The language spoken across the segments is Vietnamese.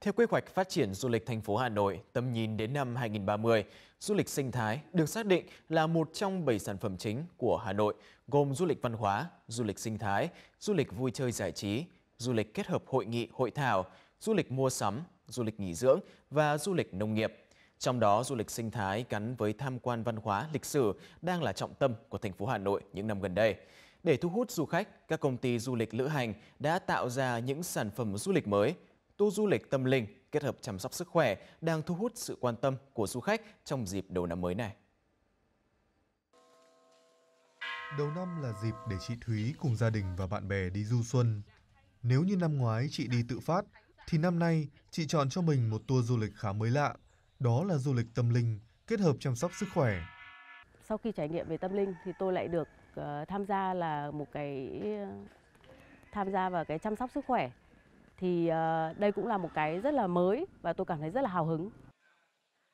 Theo quy hoạch phát triển du lịch thành phố Hà Nội tầm nhìn đến năm 2030, du lịch sinh thái được xác định là một trong 7 sản phẩm chính của Hà Nội, gồm du lịch văn hóa, du lịch sinh thái, du lịch vui chơi giải trí, du lịch kết hợp hội nghị, hội thảo, du lịch mua sắm, du lịch nghỉ dưỡng và du lịch nông nghiệp. Trong đó, du lịch sinh thái gắn với tham quan văn hóa, lịch sử đang là trọng tâm của thành phố Hà Nội những năm gần đây. Để thu hút du khách, các công ty du lịch lữ hành đã tạo ra những sản phẩm du lịch mới – tour du lịch tâm linh kết hợp chăm sóc sức khỏe đang thu hút sự quan tâm của du khách trong dịp đầu năm mới này. Đầu năm là dịp để chị Thúy cùng gia đình và bạn bè đi du xuân. Nếu như năm ngoái chị đi tự phát, thì năm nay chị chọn cho mình một tour du lịch khá mới lạ. Đó là du lịch tâm linh kết hợp chăm sóc sức khỏe. Sau khi trải nghiệm về tâm linh thì tôi lại được uh, tham gia là một cái tham gia vào cái chăm sóc sức khỏe thì ờ, đây cũng là một cái rất là mới và tôi cảm thấy rất là hào hứng.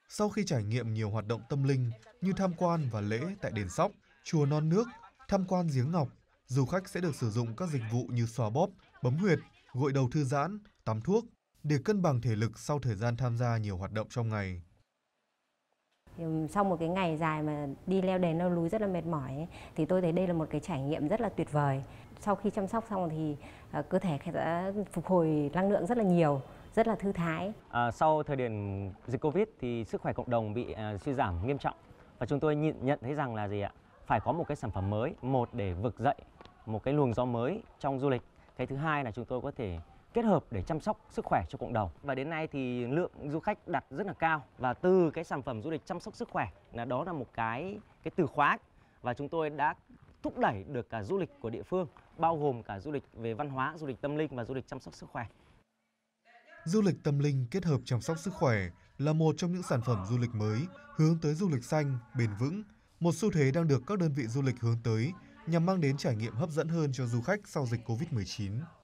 Sau khi trải nghiệm nhiều hoạt động tâm linh như tham quan và lễ tại đền Sóc, chùa Non Nước, tham quan giếng ngọc, du khách sẽ được sử dụng các dịch vụ như xòa bóp, bấm huyệt, gội đầu thư giãn, tắm thuốc để cân bằng thể lực sau thời gian tham gia nhiều hoạt động trong ngày. Ừ, sau một cái ngày dài mà đi leo đèn leo núi rất là mệt mỏi ấy, thì tôi thấy đây là một cái trải nghiệm rất là tuyệt vời sau khi chăm sóc xong thì ờ, cơ thể đã phục hồi năng lượng rất là nhiều rất là thư thái à, sau thời điểm dịch covid thì sức khỏe cộng đồng bị à, suy giảm nghiêm trọng và chúng tôi nhìn, nhận thấy rằng là gì ạ phải có một cái sản phẩm mới một để vực dậy một cái luồng gió mới trong du lịch cái thứ hai là chúng tôi có thể kết hợp để chăm sóc sức khỏe cho cộng đồng và đến nay thì lượng du khách đặt rất là cao và từ cái sản phẩm du lịch chăm sóc sức khỏe là đó là một cái cái từ khóa và chúng tôi đã thúc đẩy được cả du lịch của địa phương, bao gồm cả du lịch về văn hóa, du lịch tâm linh và du lịch chăm sóc sức khỏe. Du lịch tâm linh kết hợp chăm sóc sức khỏe là một trong những sản phẩm du lịch mới hướng tới du lịch xanh, bền vững, một xu thế đang được các đơn vị du lịch hướng tới nhằm mang đến trải nghiệm hấp dẫn hơn cho du khách sau dịch Covid-19.